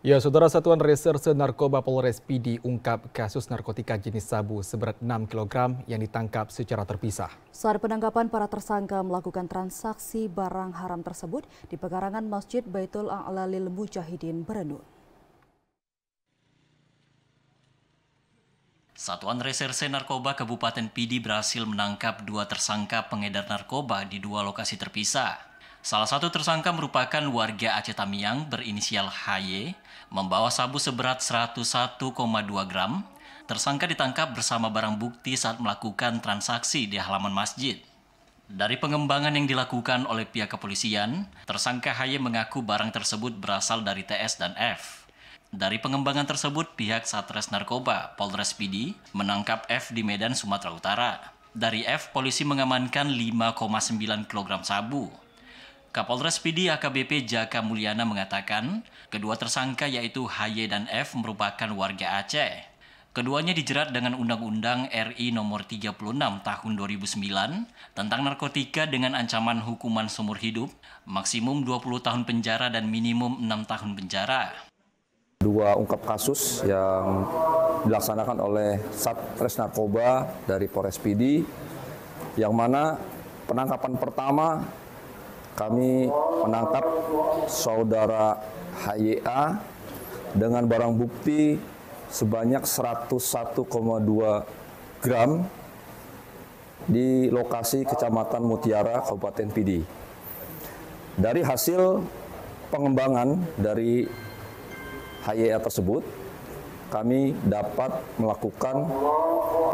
Ya, Saudara Satuan Reserse Narkoba Polres PD ungkap kasus narkotika jenis sabu seberat 6 kg yang ditangkap secara terpisah. Saat penangkapan para tersangka melakukan transaksi barang haram tersebut di pekarangan Masjid Baitul Alalil Mujahidin Berenut. Satuan Reserse Narkoba Kabupaten Pidi berhasil menangkap dua tersangka pengedar narkoba di dua lokasi terpisah. Salah satu tersangka merupakan warga Aceh Tamiang berinisial HY, membawa sabu seberat 101,2 gram. Tersangka ditangkap bersama barang bukti saat melakukan transaksi di halaman masjid. Dari pengembangan yang dilakukan oleh pihak kepolisian, tersangka HY mengaku barang tersebut berasal dari TS dan F. Dari pengembangan tersebut, pihak Satres Narkoba Polres PD menangkap F di Medan, Sumatera Utara. Dari F, polisi mengamankan 5,9 kg sabu, Kapolres Pidi AKBP Jaka Mulyana mengatakan, kedua tersangka yaitu HY dan F merupakan warga Aceh. Keduanya dijerat dengan Undang-Undang RI Nomor 36 Tahun 2009 tentang narkotika dengan ancaman hukuman seumur hidup, maksimum 20 tahun penjara dan minimum 6 tahun penjara dua ungkap kasus yang dilaksanakan oleh Satres Narkoba dari Polres PD yang mana penangkapan pertama kami menangkap saudara HYA dengan barang bukti sebanyak 101,2 gram di lokasi Kecamatan Mutiara, Kabupaten Pidi. Dari hasil pengembangan dari HYA tersebut, kami dapat melakukan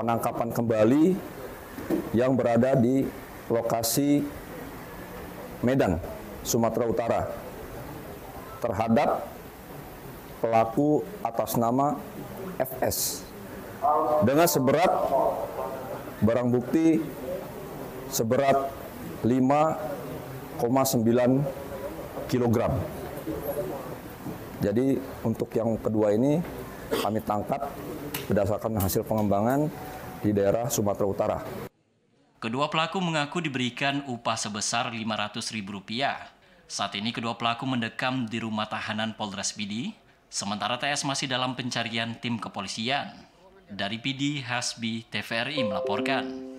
penangkapan kembali yang berada di lokasi Medan, Sumatera Utara terhadap pelaku atas nama FS dengan seberat barang bukti seberat 5,9 kilogram. Jadi untuk yang kedua ini kami tangkap berdasarkan hasil pengembangan di daerah Sumatera Utara. Kedua pelaku mengaku diberikan upah sebesar Rp500.000. Saat ini kedua pelaku mendekam di rumah tahanan Polres Pidi, sementara TS masih dalam pencarian tim kepolisian. Dari Pidi, Hasbi, TVRI melaporkan.